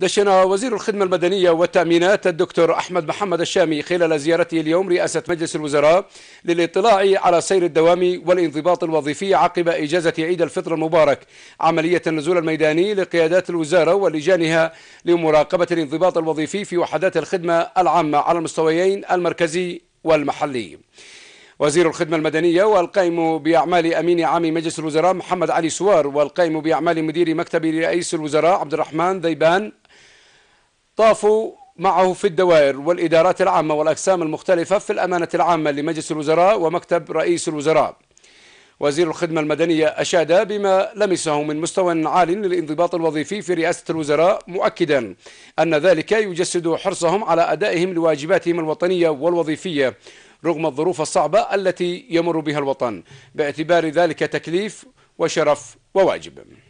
دشن وزير الخدمة المدنية والتأمينات الدكتور أحمد محمد الشامي خلال زيارته اليوم رئاسة مجلس الوزراء للاطلاع على سير الدوام والانضباط الوظيفي عقب إجازة عيد الفطر المبارك عملية النزول الميداني لقيادات الوزارة ولجانها لمراقبة الانضباط الوظيفي في وحدات الخدمة العامة على المستويين المركزي والمحلي وزير الخدمة المدنية والقائم بأعمال أمين عام مجلس الوزراء محمد علي سوار والقائم بأعمال مدير مكتب رئيس الوزراء عبد الرحمن ذيبان طافوا معه في الدوائر والإدارات العامة والأقسام المختلفة في الأمانة العامة لمجلس الوزراء ومكتب رئيس الوزراء وزير الخدمة المدنية أشاد بما لمسه من مستوى عال للانضباط الوظيفي في رئاسة الوزراء مؤكدا أن ذلك يجسد حرصهم على أدائهم لواجباتهم الوطنية والوظيفية رغم الظروف الصعبة التي يمر بها الوطن باعتبار ذلك تكليف وشرف وواجب